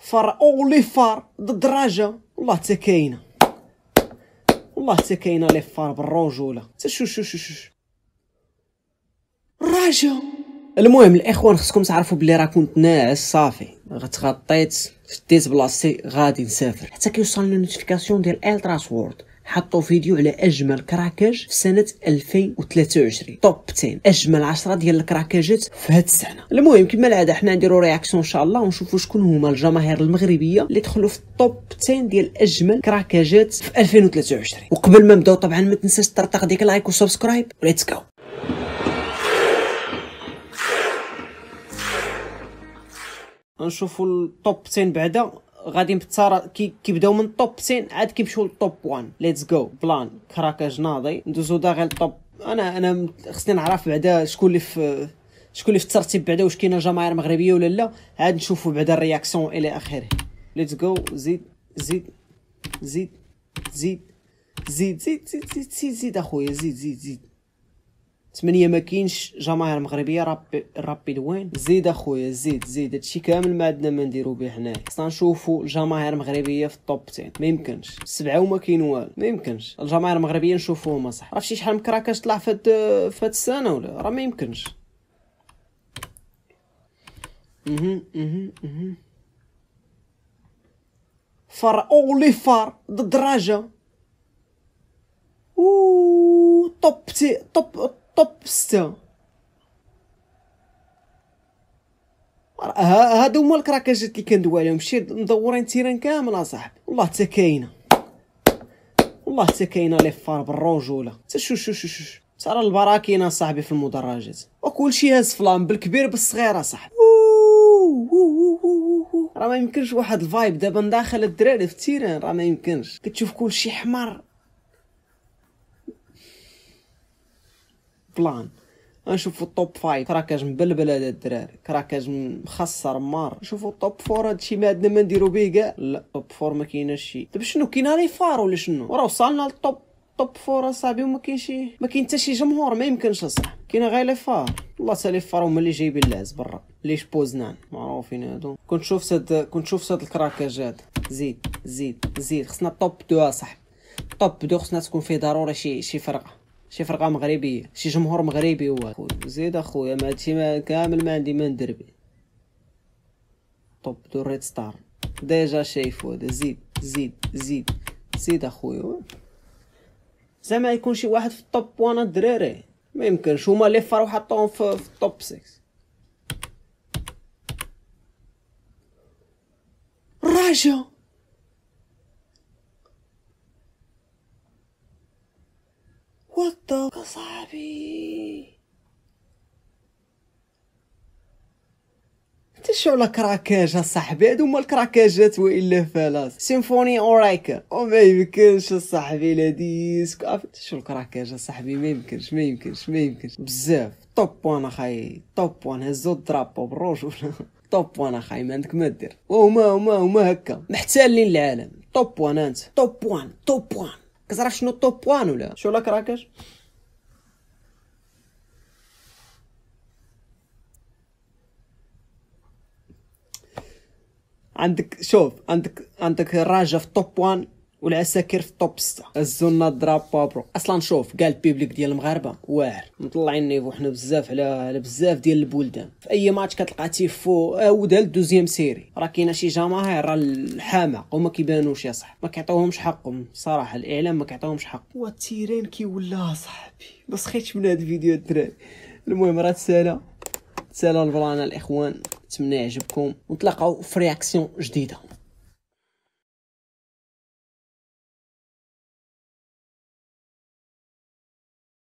فار لي فار الدراجه والله حتى كاينه والله حتى كاينه لي فار بالرجوله حتى شو شو شو شو الراجه المهم الاخوان خصكم تعرفوا بلي راه كنت ناعس صافي غتغطيت شديت بلاصتي غادي نسافر حتى كيوصلنا نوتيفيكاسيون ديال التراس وورد حطوا فيديو على اجمل كراكاج في سنه 2023 توب 10 اجمل 10 ديال الكراكاجات في هذه السنه المهم كما العاده حنا نديروا رياكسيون ان شاء الله ونشوفوا شكون هما الجماهير المغربيه اللي دخلوا في التوب 10 ديال اجمل كراكاجات في 2023 وقبل ما نبداو طبعا ما تنساش ترتق ديك لايك وسبسكرايب ليتس جو نشوفوا التوب 10 بعدا غادي بتصارع كيبداو من توب 10 عاد كيمشيو للتوب 1 ليتس جو بلان كراكاج ناضي ندوزو دا غير التوب انا انا خصني نعرف بعدا شكون اللي في شكون اللي في الترتيب بعدا واش كاينه جماهير مغربيه ولا لا عاد نشوفوا بعدا الرياكسيون الى اخره ليتس جو زيد زيد زيد زيد زيد زيد زيد زيد زيد اخويا زيد زيد زيد ثمانيه ما كاينش جماهير مغربيه رابي رابي دوين زيد اخويا زيد زيد هادشي كامل ما عندنا ما نديرو به هنايا خصنا نشوفو الجماهير المغربيه في التوب 10 ما يمكنش سبعه وما كاين والو ما يمكنش الجماهير المغربيه نشوفوهم صح عرفتي شحال من كراكاش طلع في هاد السنه ولا راه ما يمكنش اها اها اها فار اولي فار ضد الدراجه اوه توب تي توب طبس هادو هما الكراكاجات اللي كندوي عليهم شي مدورين تيران كامل اصاحبي والله حتى كاينه والله حتى كاينه لي فار بالرجوله حتى شو شو شو شو صار البراكينه صاحبي في المدرجات وكلشي هاز فلام بالكبير بالصغير اصاحبي راه ما يمكنش واحد الفايب دابا داخل الدراري في التيران راه ما يمكنش كتشوف كلشي حمر بلان نشوفوا الطوب فايف كراكاج مبلبل هذا الدراري كراكاج مخسر مار نشوفو الطوب فور هادشي ما عندنا ما نديرو به كاع لا الطوب فور ما كايناش شي دابا شنو كاين لي فار ولا شنو راه وصلنا للطوب طوب فور اصاحبي وما كاين شي ما كاين حتى شي جمهور ما يمكنش اصاحبي كاين غير لي فار والله تا لي فار هما اللي جايبين العز برا لي شبوزنان معروفين هادو كنت شوف ساد كنت شوف ساد الكراكاج هاد زيد زيد زيد خصنا طوب دو اصاحبي طوب دو خصنا تكون فيه ضروري شي شي فرقه شي فرقه مغربيه شي جمهور مغربي هو زيد اخويا ما هادشي ما كامل ما عندي ما ندير به طب ريد ستار ديجا شايفو هذا زيد زيد زيد زيد اخويا زعما يكون شي واحد في الطوب وانا الدراري ما يمكنش هما لي فارو حطوهم في, في الطوب 6 الرجاء وطاك صاحبي انت شو على كراكاج صاحبي هادو هما الكراكاجات والا فلاس سيمفوني اورايكا ما يمكنش صاحبي لا ديسك عرفت شو الكراكاج صاحبي ما يمكنش ما يمكنش ما يمكنش بزاف توب وان اخاي توب وان هزو الدرابو بالرجوله توب وان اخاي ما عندك ما دير وهما هما هما هكا محتالين العالم توب وان انت توب وان توب وان كتعرف شنو الطوب بوان ولا شو لا كراكاش عندك شوف عندك عندك الراجه في الطوب بوان والعساكر في الطوب 6 الزنا ضرب بابرو اصلا شوف قال البيبليك ديال المغاربه واعر مطلعين النيفو حنا بزاف على على بزاف ديال البلدان في اي ماتش كتلقى تيفو اودها للدوزيام سيري راه كاينه شي جماهير راه الحامه وما كيبانوش يا صاحبي ما كيعطيوهمش حقهم صراحه الاعلام ما كيعطيوهمش حق والتيران كيولا صاحبي بس خيتش من هاد الفيديو الدراري المهم راه تسالا تسالا البرانا الاخوان نتمنى يعجبكم ونتلاقاو في رياكسيون جديده